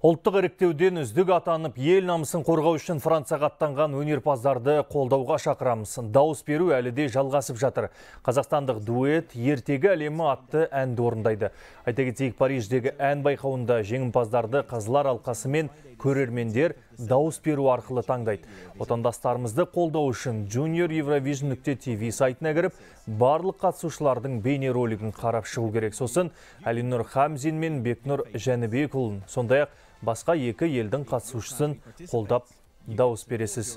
Ұлттық іріктеуден үздік атанып, ел намысын қорғау үшін Францияға аттанған өнерпаздарды қолдауға шақырамыз. Дауыс беру әлі де жалғасып жатыр. Қазақстандық дуэт ертегі әлемі атты әнді орындайды. Айта кетейік Париждегі ән байқауында жеңімпаздарды Қазылар алқасымен мен көрермендер дауыс беру арқылы таңдайды отандастарымызды қолдау үшін junior eurovision нүкте тв сайтына кіріп барлық қатысушылардың бейнеролигін қарап шығу керек сосын әлинұр хамзин мен бекнұр жәнібекұлын сондай ақ басқа екі елдің қатысушысын қолдап дауыс бересіз